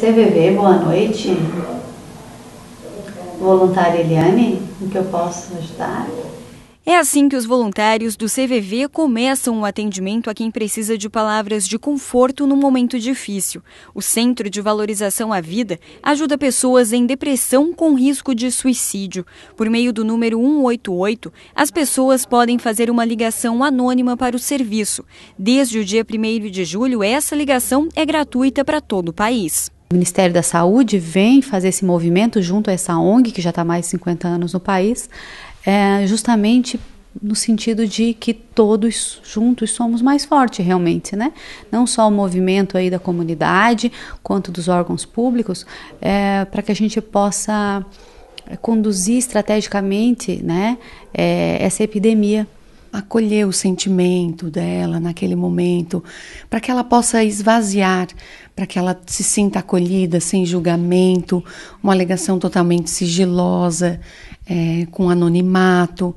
CVV, boa noite. Voluntária Eliane, o que eu posso ajudar? É assim que os voluntários do CVV começam o atendimento a quem precisa de palavras de conforto num momento difícil. O Centro de Valorização à Vida ajuda pessoas em depressão com risco de suicídio. Por meio do número 188, as pessoas podem fazer uma ligação anônima para o serviço. Desde o dia 1 de julho, essa ligação é gratuita para todo o país. O Ministério da Saúde vem fazer esse movimento junto a essa ONG, que já está mais de 50 anos no país, é, justamente no sentido de que todos juntos somos mais fortes realmente, né? Não só o movimento aí da comunidade, quanto dos órgãos públicos, é, para que a gente possa é, conduzir estrategicamente, né, é, essa epidemia acolher o sentimento dela naquele momento, para que ela possa esvaziar, para que ela se sinta acolhida, sem julgamento, uma alegação totalmente sigilosa, é, com anonimato,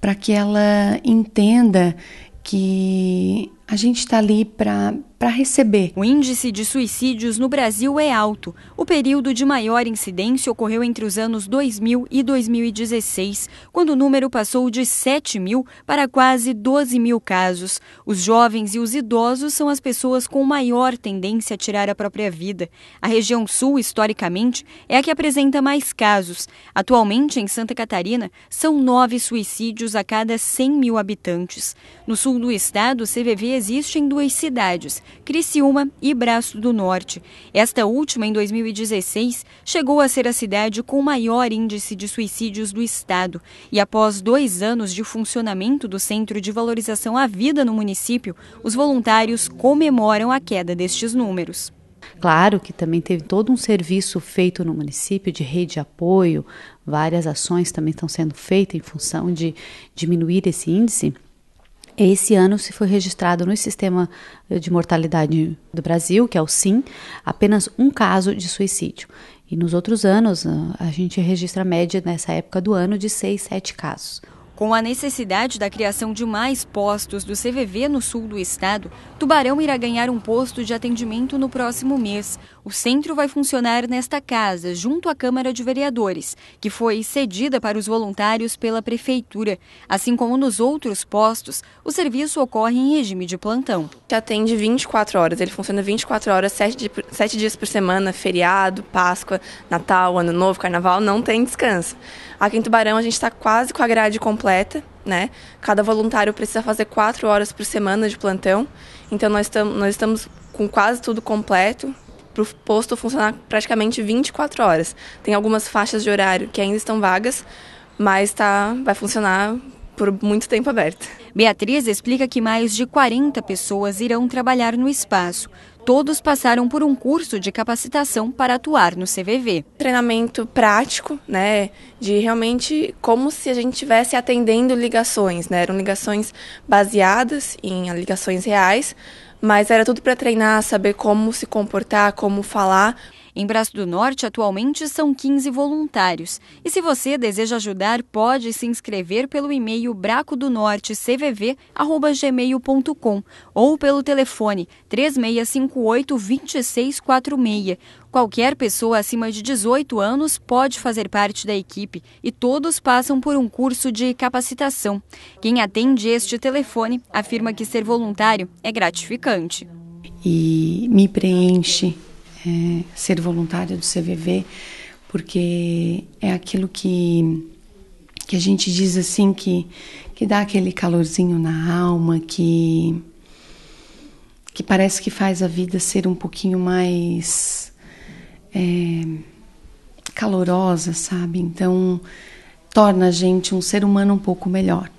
para que ela entenda que a gente está ali para para receber. O índice de suicídios no Brasil é alto. O período de maior incidência ocorreu entre os anos 2000 e 2016, quando o número passou de 7 mil para quase 12 mil casos. Os jovens e os idosos são as pessoas com maior tendência a tirar a própria vida. A região sul, historicamente, é a que apresenta mais casos. Atualmente, em Santa Catarina, são nove suicídios a cada 100 mil habitantes. No sul do estado, o CVV existe em duas cidades, Criciúma e Braço do Norte. Esta última, em 2016, chegou a ser a cidade com maior índice de suicídios do estado. E após dois anos de funcionamento do Centro de Valorização à Vida no município, os voluntários comemoram a queda destes números. Claro que também teve todo um serviço feito no município de rede de apoio, várias ações também estão sendo feitas em função de diminuir esse índice, esse ano se foi registrado no Sistema eh, de Mortalidade do Brasil, que é o SIM, apenas um caso de suicídio. E nos outros anos, ah, a gente registra a média nessa época do ano de 6, 7 casos. Com a necessidade da criação de mais postos do CVV no sul do estado, Tubarão irá ganhar um posto de atendimento no próximo mês. O centro vai funcionar nesta casa, junto à Câmara de Vereadores, que foi cedida para os voluntários pela Prefeitura. Assim como nos outros postos, o serviço ocorre em regime de plantão. Atende 24 horas, ele funciona 24 horas, 7 dias por semana, feriado, Páscoa, Natal, Ano Novo, Carnaval, não tem descanso. Aqui em Tubarão a gente está quase com a grade completa completa, né? Cada voluntário precisa fazer quatro horas por semana de plantão, então nós, tam, nós estamos com quase tudo completo para o posto funcionar praticamente 24 horas. Tem algumas faixas de horário que ainda estão vagas, mas tá, vai funcionar por muito tempo aberta. Beatriz explica que mais de 40 pessoas irão trabalhar no espaço. Todos passaram por um curso de capacitação para atuar no CVV. Treinamento prático, né, de realmente como se a gente estivesse atendendo ligações, né? Eram ligações baseadas em ligações reais, mas era tudo para treinar, saber como se comportar, como falar. Em Braço do Norte, atualmente são 15 voluntários. E se você deseja ajudar, pode se inscrever pelo e-mail bracodonortecvv.gmail.com ou pelo telefone 3658 2646. Qualquer pessoa acima de 18 anos pode fazer parte da equipe e todos passam por um curso de capacitação. Quem atende este telefone afirma que ser voluntário é gratificante. E me preenche é, ser voluntária do CVV, porque é aquilo que, que a gente diz assim que, que dá aquele calorzinho na alma, que, que parece que faz a vida ser um pouquinho mais é, calorosa, sabe? Então torna a gente um ser humano um pouco melhor.